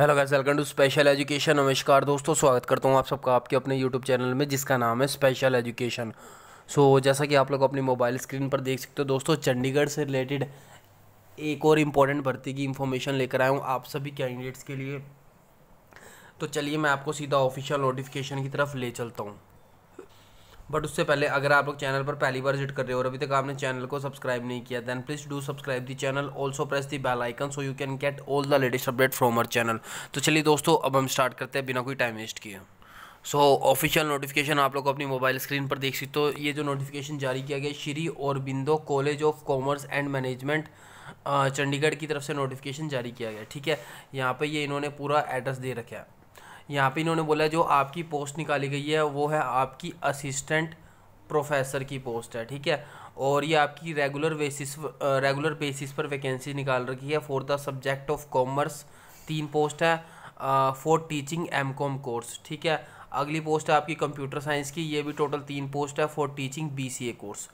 hello guys welcome to special education नमस्कार दोस्तों स्वागत करता हूँ आप सबका आपके अपने यूट्यूब चैनल में जिसका नाम है स्पेशल एजुकेशन सो so, जैसा कि आप लोग अपनी मोबाइल स्क्रीन पर देख सकते हो दोस्तों चंडीगढ़ से रिलेटेड एक और इम्पोर्टेंट भर्ती की इन्फॉर्मेशन लेकर आया हूँ आप सभी कैंडिडेट्स के लिए तो चलिए मैं आपको सीधा ऑफिशियल नोटिफिकेशन की तरफ ले चलता हूँ बट उससे पहले अगर आप लोग चैनल पर पहली बार विजिट कर रहे हो और अभी तक आपने चैनल को सब्सक्राइब नहीं किया then please do subscribe the channel also press the bell icon so you can get all the latest update from our channel तो चलिए दोस्तों अब हम स्टार्ट करते हैं बिना कोई टाइम वेस्ट किए सो ऑफिशियल नोटिफिकेशन आप लोग अपनी मोबाइल स्क्रीन पर देख सकते हो ये जो नोटिफिकेशन जारी किया गया Shri Aurobindo college of commerce and management Chandigarh की तरफ से नोटिफिकेशन जारी किया गया ठीक है यहाँ पे ये इन्होंने पूरा एड्रेस दे रखा है यहाँ पे इन्होंने बोला जो आपकी पोस्ट निकाली गई है वो है आपकी असिस्टेंट प्रोफेसर की पोस्ट है ठीक है और ये आपकी रेगुलर बेसिस रेगुलर बेसिस पर वैकेंसी निकाल रखी है for the subject of commerce तीन पोस्ट है for teaching M com course ठीक है अगली पोस्ट है आपकी कंप्यूटर साइंस की ये भी टोटल तीन पोस्ट है for teaching B C A course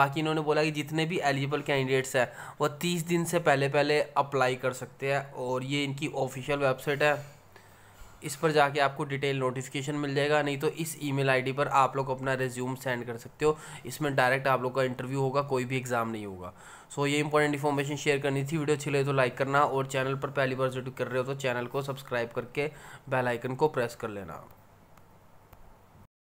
बाकी इन्होंने बोला कि जितने भी एलिजिबल कैंडिडेट्स हैं वो तीस दिन से पहले पहले अप्लाई कर सकते हैं और ये इनकी ऑफिशियल वेबसाइट है इस पर जाके आपको डिटेल नोटिफिकेशन मिल जाएगा नहीं तो इस ईमेल आईडी पर आप लोग अपना रेज्यूम सेंड कर सकते हो इसमें डायरेक्ट आप लोग का इंटरव्यू होगा कोई भी एग्ज़ाम नहीं होगा सो so, ये इंपॉर्टेंट इन्फॉर्मेशन शेयर करनी थी वीडियो अच्छी लगे तो लाइक करना और चैनल पर पहली बार जो कर रहे हो तो चैनल को सब्सक्राइब करके बेल आइकन को प्रेस कर लेना